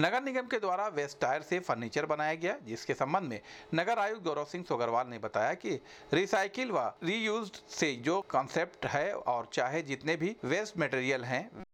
नगर निगम के द्वारा waste tyre से फर्नीचर बनाया गया जिसके संबंध में नगर आयुक्त गौरव सिंह सोगरवाल ने बताया कि रिसाइकिल व रीयूज से जो कॉन्सेप्ट है और चाहे जितने भी वेस्ट मटेरियल हैं